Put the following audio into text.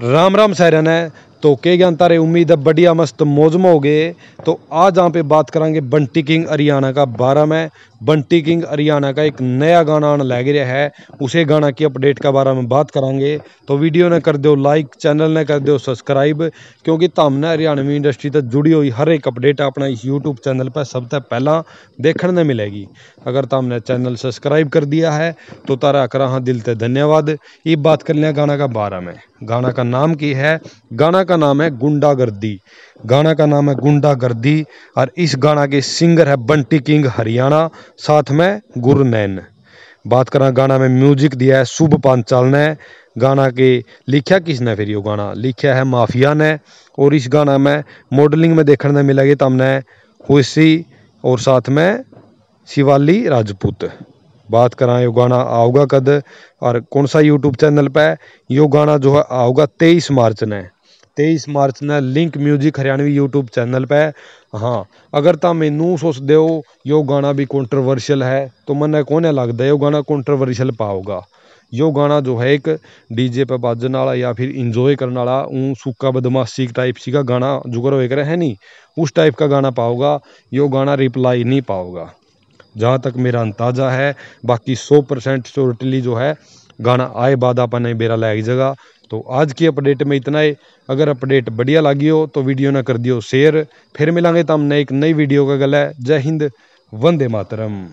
राम राम सैरन है तो के ज्ञान रे उम्मीद है बढ़िया मस्त मौज हो गए तो आज यहाँ पे बात करेंगे बंटी किंग हरियाणा का बारह में बंटी किंग हरियाणा का एक नया गाना आने लग रहा है उसे गाना की अपडेट के बारे में बात करेंगे तो वीडियो ने कर दो लाइक चैनल ने कर दो सब्सक्राइब क्योंकि तमने हरियाणवी इंडस्ट्री तक जुड़ी हुई हर एक अपडेट अपना इस यूट्यूब चैनल पर सबसे पहला देखने में मिलेगी अगर तमने चैनल सब्सक्राइब कर दिया है तो तारा करा हाँ दिल से धन्यवाद ये बात कर लें गाना का बारे में गाना का नाम की है गाना का नाम है गुंडागर्दी गाना का नाम है गुंडागर्दी और इस गाना के सिंगर है बंटी किंग हरियाणा साथ में गुरु नैन बात करा गाना में म्यूजिक दिया है शुभ पांचाल ने गाना के लिखा किसने फिर यो गाना लिखा है माफिया ने और इस गाना में मॉडलिंग में देखने में गया तमने हुसी और साथ में शिवाली राजपूत बात करा यो गाना आओगा कद और कौन सा यूट्यूब चैनल पे यो गाना जो है आओगा तेईस मार्च ने तेईस मार्च ने link music Haryanvi YouTube channel पर हाँ अगर ਤਾਂ ਮੈਨੂੰ सोचते ਹੋ यो गाना भी कॉन्ट्रोवर्शियल है तो मन कौन लगता है यो गाना कॉन्ट्रोवर्शियल पाओगा यो गाना जो है एक डीजे पर बाजन वाला या फिर इंजॉय करने वाला ऊ सुा बदमाशी टाइप सी का गाना जुगर हो है नहीं उस टाइप का गाना पाओगा यो गाना रिप्लाई नहीं पाओगा जहाँ तक मेरा अंदाजा है बाकी सौ परसेंट श्योरिटली जो है गाना आए बाद अपन बेरा लग जाएगा तो आज की अपडेट में इतना ही अगर अपडेट बढ़िया लगी हो तो वीडियो ना कर दियो शेयर फिर मिलेंगे तो हम नए एक नई वीडियो का गला है जय हिंद वंदे मातरम